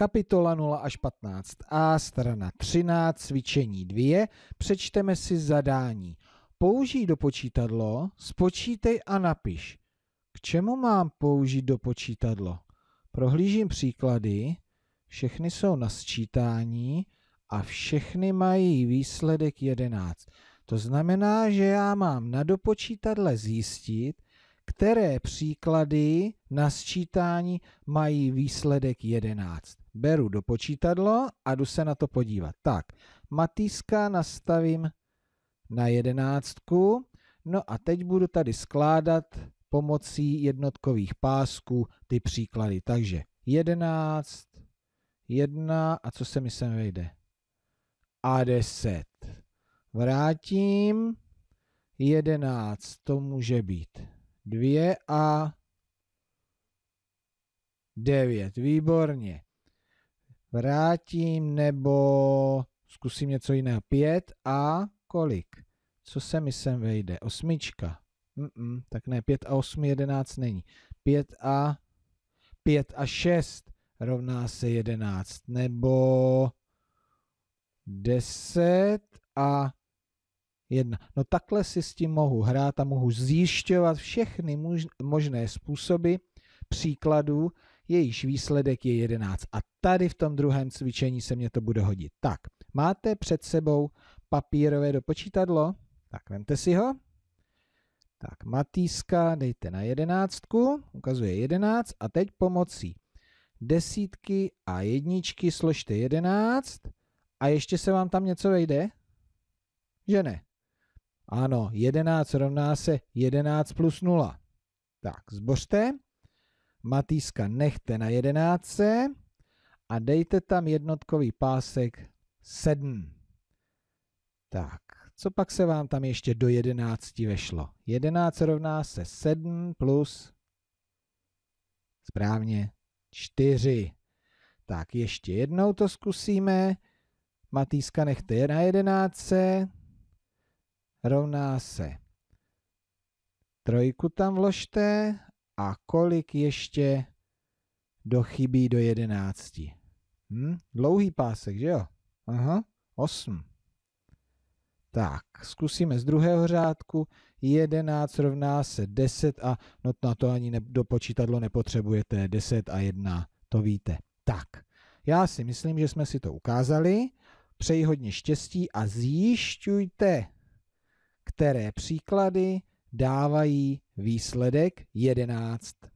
kapitola 0 až 15a, strana 13, cvičení 2, přečteme si zadání. Použij do počítadlo, spočítej a napiš. K čemu mám použít do počítadlo? Prohlížím příklady, všechny jsou na sčítání a všechny mají výsledek 11. To znamená, že já mám na dopočítadle zjistit, které příklady na sčítání mají výsledek 11. Beru do počítadlo a jdu se na to podívat. Tak, Matýska nastavím na jedenáctku. No a teď budu tady skládat pomocí jednotkových pásků ty příklady. Takže 11, 1 a co se mi sem vejde? A 10. Vrátím 11, to může být 2 a 9. Výborně. Vrátím nebo zkusím něco jiného. 5 a kolik? Co se mi sem vejde? Osmička. Mm-mm, tak ne, 5 a 8, 11 není. 5 a 5 a 6 rovná se 11. Nebo 10 a jedna. No takhle si s tím mohu hrát a mohu zjišťovat všechny možné způsoby příkladů, jejíž výsledek je 11. A tady v tom druhém cvičení se mě to bude hodit. Tak, máte před sebou papírové dopočítadlo? Tak, vemte si ho. Tak, Matýska dejte na jedenáctku, ukazuje 11 a teď pomocí desítky a jedničky složte 11 a ještě se vám tam něco vejde? Že ne? Ano, 11 rovná se 11 plus 0. Tak, zbořte. Matýska nechte na 11 a dejte tam jednotkový pásek 7. Tak, co pak se vám tam ještě do 11 vešlo? 11 rovná se 7 plus správně 4. Tak ještě jednou to zkusíme. Matýska nechte na 11 rovná se. Trojku tam vložte a kolik ještě dochybí do jedenácti. Hm? Dlouhý pásek, že jo? Aha, osm. Tak, zkusíme z druhého řádku. 11 rovná se 10 a no na to ani ne, do počítadlo nepotřebujete 10 a 1, to víte. Tak, já si myslím, že jsme si to ukázali. Přeji hodně štěstí a zjišťujte, které příklady dávají výsledek 11